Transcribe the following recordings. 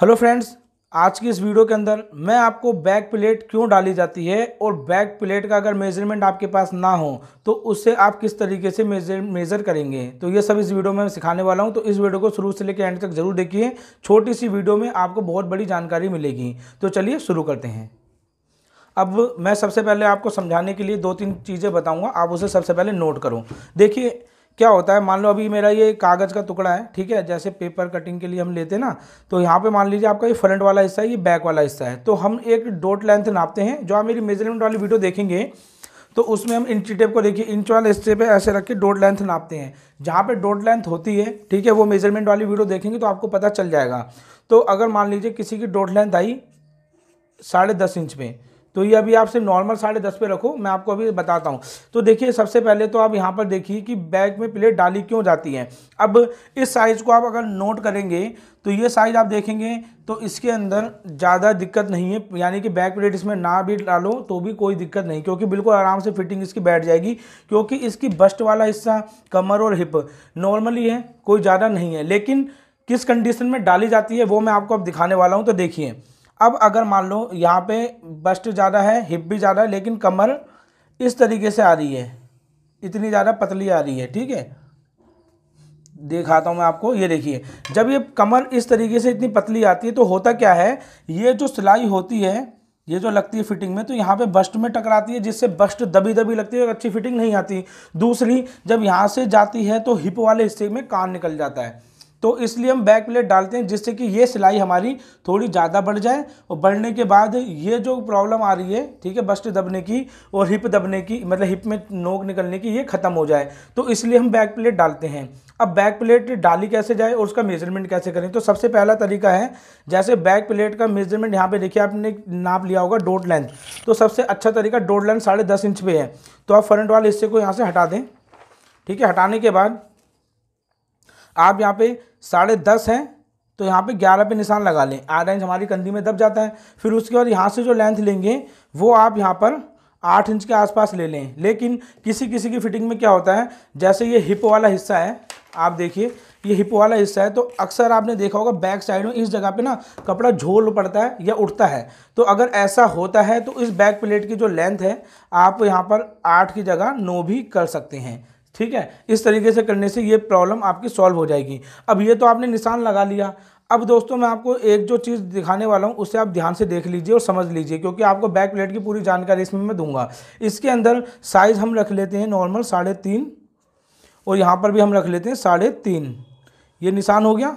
hello friends आज की इस वीडियो के अंदर मैं आपको बैक प्लेट क्यों डाली जाती है और बैक प्लेट का अगर मेजरमेंट आपके पास ना हो तो उससे आप किस तरीके से मेजर मेज़र करेंगे तो ये सब इस वीडियो में मैं सिखाने वाला हूँ तो इस वीडियो को शुरू से लेकर एंड तक जरूर देखिए छोटी सी वीडियो में आपको बहुत बड़ी जानकारी मिलेगी तो चलिए शुरू करते हैं अब मैं सबसे पहले आपको समझाने के लिए दो तीन चीज़ें बताऊँगा आप उसे सबसे पहले नोट करो देखिए क्या होता है मान लो अभी मेरा ये कागज़ का टुकड़ा है ठीक है जैसे पेपर कटिंग के लिए हम लेते हैं ना तो यहाँ पे मान लीजिए आपका ये फ्रंट वाला हिस्सा है ये बैक वाला हिस्सा है तो हम एक डोट लेंथ नापते हैं जो आप मेरी मेजरमेंट वाली वीडियो देखेंगे तो उसमें हम इंची टेप को देखिए इंच वाले हिस्से पे ऐसे रख के डोट लेंथ नापते हैं जहाँ पे डोट लेंथ होती है ठीक है वो मेजरमेंट वाली वीडियो देखेंगे तो आपको पता चल जाएगा तो अगर मान लीजिए किसी की डोट लेंथ आई साढ़े दस इंच में तो ये अभी आपसे नॉर्मल साढ़े दस पे रखो मैं आपको अभी बताता हूँ तो देखिए सबसे पहले तो आप यहाँ पर देखिए कि बैग में प्लेट डाली क्यों जाती है अब इस साइज़ को आप अगर नोट करेंगे तो ये साइज़ आप देखेंगे तो इसके अंदर ज़्यादा दिक्कत नहीं है यानी कि बैक प्लेट इसमें ना भी डालो तो भी कोई दिक्कत नहीं क्योंकि बिल्कुल आराम से फिटिंग इसकी बैठ जाएगी क्योंकि इसकी बस्ट वाला हिस्सा कमर और हिप नॉर्मली है कोई ज़्यादा नहीं है लेकिन किस कंडीशन में डाली जाती है वो मैं आपको अब दिखाने वाला हूँ तो देखिए अब अगर मान लो यहाँ पे बस्ट ज़्यादा है हिप भी ज़्यादा है लेकिन कमर इस तरीके से आ रही है इतनी ज़्यादा पतली आ रही है ठीक है दिखाता हूँ मैं आपको ये देखिए जब ये कमर इस तरीके से इतनी पतली आती है तो होता क्या है ये जो सिलाई होती है ये जो लगती है फिटिंग में तो यहाँ पे बस्ट में टकराती है जिससे बस्ट दबी दबी लगती है और अच्छी फिटिंग नहीं आती दूसरी जब यहाँ से जाती है तो हिप वाले हिस्से में कान निकल जाता है तो इसलिए हम बैक प्लेट डालते हैं जिससे कि ये सिलाई हमारी थोड़ी ज़्यादा बढ़ जाए और बढ़ने के बाद ये जो प्रॉब्लम आ रही है ठीक है बस्ट दबने की और हिप दबने की मतलब हिप में नोक निकलने की ये ख़त्म हो जाए तो इसलिए हम बैक प्लेट डालते हैं अब बैक प्लेट डाली कैसे जाए और उसका मेजरमेंट कैसे करें तो सबसे पहला तरीका है जैसे बैक प्लेट का मेजरमेंट यहाँ पे देखिए आपने नाप लिया होगा डोट लेंथ तो सबसे अच्छा तरीका डोट लेंथ साढ़े दस इंच पे है तो आप फ्रंट वाले हिस्से को यहाँ से हटा दें ठीक है हटाने के बाद आप यहाँ पे साढ़े दस हैं तो यहाँ पे ग्यारह पे निशान लगा लें आधा इंच हमारी कंधी में दब जाता है फिर उसके बाद यहाँ से जो लेंथ लेंगे वो आप यहाँ पर आठ इंच के आसपास ले लें लेकिन किसी किसी की फिटिंग में क्या होता है जैसे ये हिप वाला हिस्सा है आप देखिए ये हिप वाला हिस्सा है तो अक्सर आपने देखा होगा बैक साइड में इस जगह पे ना कपड़ा झोल पड़ता है या उठता है तो अगर ऐसा होता है तो इस बैक प्लेट की जो लेंथ है आप यहाँ पर आठ की जगह नौ भी कर सकते हैं ठीक है इस तरीके से करने से ये प्रॉब्लम आपकी सॉल्व हो जाएगी अब ये तो आपने निशान लगा लिया अब दोस्तों मैं आपको एक जो चीज़ दिखाने वाला हूँ उसे आप ध्यान से देख लीजिए और समझ लीजिए क्योंकि आपको बैक प्लेट की पूरी जानकारी इसमें मैं दूंगा इसके अंदर साइज़ हम रख लेते हैं नॉर्मल साढ़े तीन और यहाँ पर भी हम रख लेते हैं साढ़े तीन ये निशान हो गया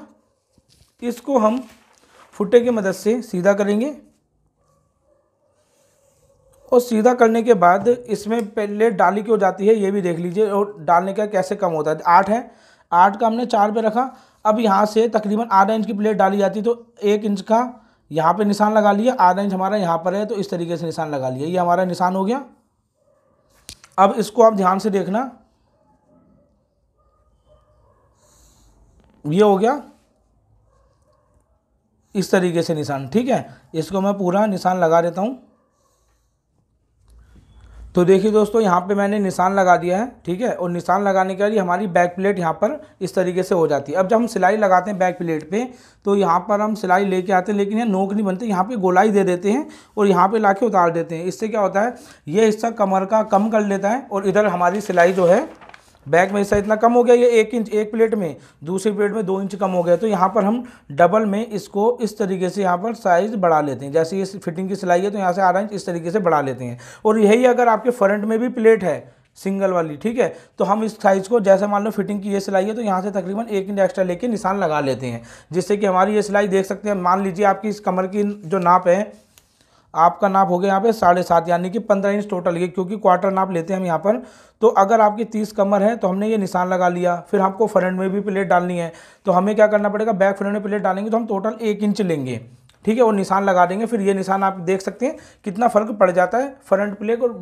इसको हम फुटे की मदद से सीधा करेंगे और सीधा करने के बाद इसमें पहले डाली क्यों जाती है ये भी देख लीजिए और डालने का कैसे कम होता है आठ है आठ का हमने चार पे रखा अब यहाँ से तकरीबन आधा इंच की प्लेट डाली जाती है तो एक इंच का यहाँ पे निशान लगा लिया आधा इंच हमारा यहाँ पर है तो इस तरीके से निशान लगा लिया ये हमारा निशान हो गया अब इसको आप ध्यान से देखना ये हो गया इस तरीके से निशान ठीक है इसको मैं पूरा निशान लगा देता हूँ तो देखिए दोस्तों यहाँ पे मैंने निशान लगा दिया है ठीक है और निशान लगाने के लिए हमारी बैक प्लेट यहाँ पर इस तरीके से हो जाती है अब जब हम सिलाई लगाते हैं बैक प्लेट पे तो यहाँ पर हम सिलाई लेके आते हैं लेकिन ये नोक नहीं बनती यहाँ पे गोलाई दे देते हैं और यहाँ पे ला उतार देते हैं इससे क्या होता है ये हिस्सा कमर का कम कर लेता है और इधर हमारी सिलाई जो है बैग में हिस्सा इतना कम हो गया ये एक इंच एक प्लेट में दूसरी प्लेट में दो इंच कम हो गया तो यहाँ पर हम डबल में इसको इस तरीके से यहाँ पर साइज़ बढ़ा लेते हैं जैसे ये फिटिंग की सिलाई है तो यहाँ से आधा इंच इस तरीके से बढ़ा लेते हैं और यही अगर आपके फ्रंट में भी प्लेट है सिंगल वाली ठीक है तो हम इस साइज़ को जैसे मान लो फिटिंग की ये सिलाई है तो यहाँ से तकरीबन एक इंच एक्स्ट्रा लेके निशान लगा लेते हैं जिससे कि हमारी ये सिलाई देख सकते हैं मान लीजिए आपकी इस कमर की जो नाप है आपका नाप हो गया यहाँ पे साढ़े सात यानी कि पंद्रह इंच टोटल ये क्योंकि क्वार्टर नाप लेते हैं हम यहाँ पर तो अगर आपकी तीस कमर है तो हमने ये निशान लगा लिया फिर आपको फ्रंट में भी प्लेट डालनी है तो हमें क्या करना पड़ेगा बैक फ्रंट में प्लेट डालेंगे तो हम टोटल एक इंच लेंगे ठीक है वो निशान लगा देंगे फिर ये निशान आप देख सकते हैं कितना फ़र्क पड़ जाता है फ्रंट प्लेट और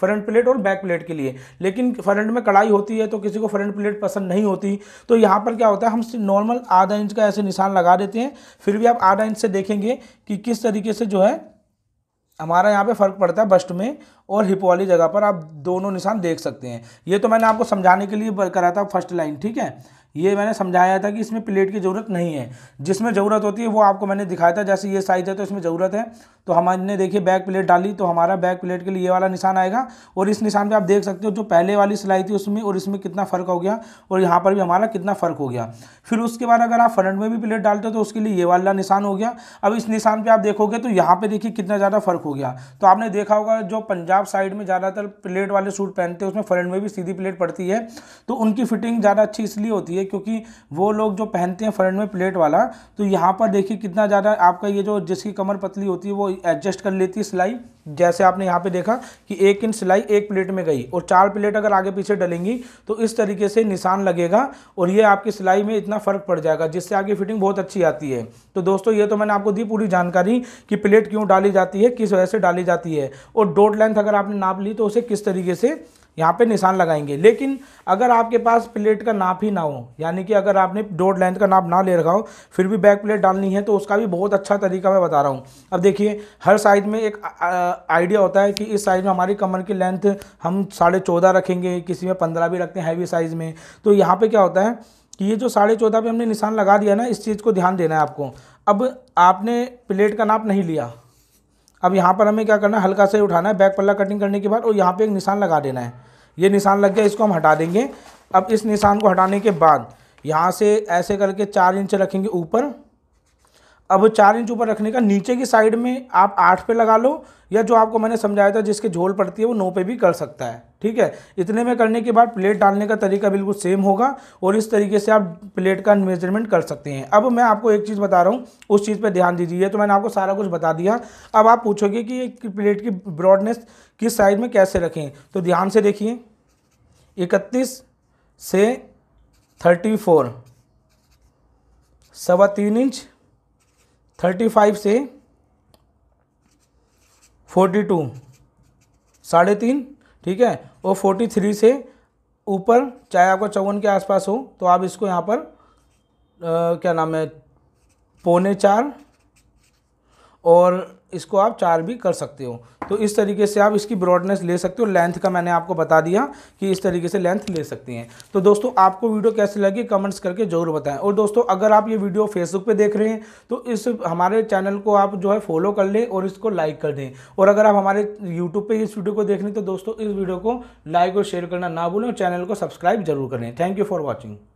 फ्रंट प्लेट और बैक प्लेट के लिए लेकिन फ्रंट में कढ़ाई होती है तो किसी को फ्रंट प्लेट पसंद नहीं होती तो यहाँ पर क्या होता है हम नॉर्मल आधा इंच का ऐसे निशान लगा देते हैं फिर भी आप आधा इंच से देखेंगे कि किस तरीके से जो है हमारा यहाँ पे फ़र्क पड़ता है बस्ट में और हिप वाली जगह पर आप दोनों निशान देख सकते हैं ये तो मैंने आपको समझाने के लिए कराया था फर्स्ट लाइन ठीक है ये मैंने समझाया था कि इसमें प्लेट की ज़रूरत नहीं है जिसमें ज़रूरत होती है वो आपको मैंने दिखाया था जैसे ये साइज़ है तो इसमें ज़रूरत है तो हमने देखिए बैक प्लेट डाली तो हमारा बैक प्लेट के लिए ये वाला निशान आएगा और इस निशान पर आप देख सकते हो जो पहले वाली सिलाई थी उसमें और इसमें कितना फ़र्क हो गया और यहाँ पर भी हमारा कितना फ़र्क हो गया फिर उसके बाद अगर आप फ्रंट में भी प्लेट डालते हो तो उसके लिए ये वाला निशान हो गया अब इस निशान पर आप देखोगे तो यहाँ पर देखिए कितना ज़्यादा फ़र्क हो गया तो आपने देखा होगा जो पंजाब साइड में ज़्यादातर प्लेट वाले सूट पहनते हैं उसमें फ्रंट में भी सीधी प्लेट पड़ती है तो उनकी फिटिंग ज़्यादा अच्छी इसलिए होती है चाहिए क्योंकि वो लोग जो पहनते हैं फ्रंट में प्लेट वाला तो यहाँ पर देखिए कितना ज़्यादा आपका ये जो जिसकी कमर पतली होती है वो एडजस्ट कर लेती है सिलाई जैसे आपने यहाँ पे देखा कि एक इंच सिलाई एक प्लेट में गई और चार प्लेट अगर आगे पीछे डलेंगी तो इस तरीके से निशान लगेगा और ये आपकी सिलाई में इतना फ़र्क पड़ जाएगा जिससे आपकी फिटिंग बहुत अच्छी आती है तो दोस्तों ये तो मैंने आपको दी पूरी जानकारी कि प्लेट क्यों डाली जाती है किस वजह से डाली जाती है और डोट लेंथ अगर आपने नाप ली तो उसे किस तरीके से यहाँ पे निशान लगाएंगे लेकिन अगर आपके पास प्लेट का नाप ही ना हो यानी कि अगर आपने डोर लेंथ का नाप ना ले रखा हो फिर भी बैक प्लेट डालनी है तो उसका भी बहुत अच्छा तरीका मैं बता रहा हूँ अब देखिए हर साइज़ में एक आइडिया होता है कि इस साइज़ में हमारी कमर की लेंथ हम साढ़े चौदह रखेंगे किसी में पंद्रह भी रखते हैंवी साइज़ में तो यहाँ पर क्या होता है कि ये जो साढ़े चौदह हमने निशान लगा दिया ना इस चीज़ को ध्यान देना है आपको अब आपने प्लेट का नाप नहीं लिया अब यहाँ पर हमें क्या करना है हल्का से उठाना है बैक पल्ला कटिंग करने के बाद और यहाँ पर एक निशान लगा देना है ये निशान लग गया इसको हम हटा देंगे अब इस निशान को हटाने के बाद यहाँ से ऐसे करके चार इंच रखेंगे ऊपर अब चार इंच ऊपर रखने का नीचे की साइड में आप आठ पे लगा लो या जो आपको मैंने समझाया था जिसके झोल पड़ती है वो नौ पे भी कर सकता है ठीक है इतने में करने के बाद प्लेट डालने का तरीका बिल्कुल सेम होगा और इस तरीके से आप प्लेट का मेजरमेंट कर सकते हैं अब मैं आपको एक चीज़ बता रहा हूँ उस चीज़ पे ध्यान दीजिए तो मैंने आपको सारा कुछ बता दिया अब आप पूछोगे कि प्लेट की ब्रॉडनेस किस साइज में कैसे रखें तो ध्यान से देखिए इकतीस से थर्टी फोर सवा तीन इंच थर्टी फाइव से फोर्टी टू साढ़े तीन ठीक है और फोर्टी थ्री से ऊपर चाहे आपका चौवन के आसपास हो तो आप इसको यहाँ पर आ, क्या नाम है पौने चार और इसको आप चार भी कर सकते हो तो इस तरीके से आप इसकी ब्रॉडनेस ले सकते हो लेंथ का मैंने आपको बता दिया कि इस तरीके से लेंथ ले सकते हैं तो दोस्तों आपको वीडियो कैसी लगी कमेंट्स करके ज़रूर बताएं और दोस्तों अगर आप ये वीडियो फेसबुक पे देख रहे हैं तो इस हमारे चैनल को आप जो है फॉलो कर लें और इसको लाइक कर दें और अगर आप हमारे यूट्यूब पर इस वीडियो को देख रहे हैं तो दोस्तों इस वीडियो को लाइक और शेयर करना ना भूलें और चैनल को सब्सक्राइब जरूर करें थैंक यू फॉर वॉचिंग